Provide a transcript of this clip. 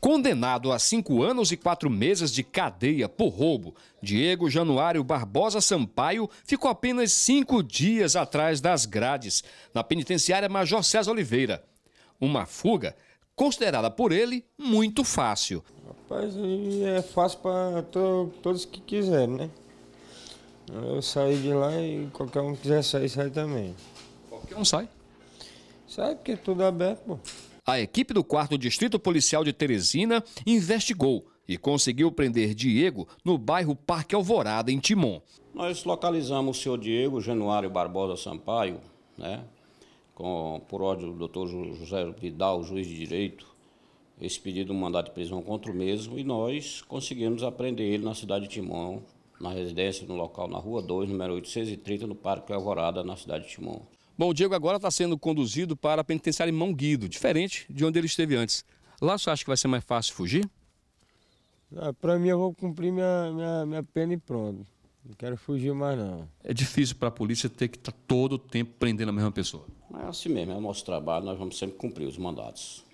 Condenado a cinco anos e quatro meses de cadeia por roubo, Diego Januário Barbosa Sampaio ficou apenas cinco dias atrás das grades, na penitenciária Major César Oliveira. Uma fuga considerada por ele muito fácil. Rapaz, é fácil para to todos que quiserem, né? Eu saí de lá e qualquer um que quiser sair, sai também. Qualquer um sai? Sai, porque é tudo é aberto, pô. A equipe do 4 Distrito Policial de Teresina investigou e conseguiu prender Diego no bairro Parque Alvorada, em Timon. Nós localizamos o senhor Diego Januário Barbosa Sampaio, né, com, por ódio do doutor José Vidal, juiz de direito, expedido um mandado de prisão contra o mesmo e nós conseguimos apreender ele na cidade de Timon, na residência, no local, na Rua 2, número 830, no Parque Alvorada, na cidade de Timon. Bom, o Diego agora está sendo conduzido para a penitenciária em Mão Guido, diferente de onde ele esteve antes. Lá você acha que vai ser mais fácil fugir? Ah, para mim, eu vou cumprir minha, minha, minha pena e pronto. Não quero fugir mais, não. É difícil para a polícia ter que estar tá todo o tempo prendendo a mesma pessoa. É assim mesmo, é o nosso trabalho, nós vamos sempre cumprir os mandatos.